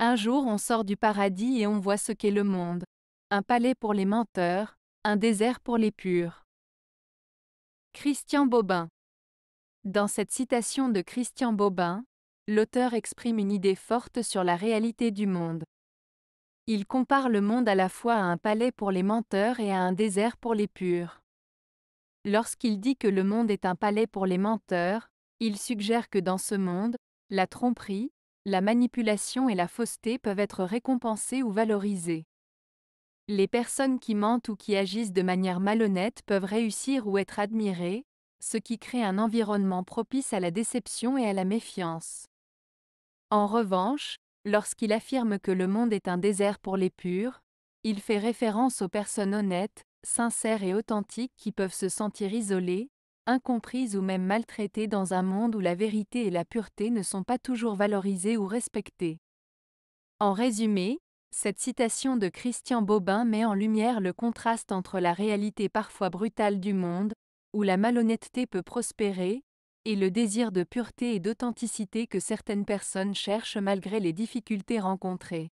Un jour on sort du paradis et on voit ce qu'est le monde. Un palais pour les menteurs, un désert pour les purs. Christian Bobin Dans cette citation de Christian Bobin, l'auteur exprime une idée forte sur la réalité du monde. Il compare le monde à la fois à un palais pour les menteurs et à un désert pour les purs. Lorsqu'il dit que le monde est un palais pour les menteurs, il suggère que dans ce monde, la tromperie, la manipulation et la fausseté peuvent être récompensées ou valorisées. Les personnes qui mentent ou qui agissent de manière malhonnête peuvent réussir ou être admirées, ce qui crée un environnement propice à la déception et à la méfiance. En revanche, lorsqu'il affirme que le monde est un désert pour les purs, il fait référence aux personnes honnêtes, sincères et authentiques qui peuvent se sentir isolées, incomprise ou même maltraitées dans un monde où la vérité et la pureté ne sont pas toujours valorisées ou respectées. En résumé, cette citation de Christian Bobin met en lumière le contraste entre la réalité parfois brutale du monde, où la malhonnêteté peut prospérer, et le désir de pureté et d'authenticité que certaines personnes cherchent malgré les difficultés rencontrées.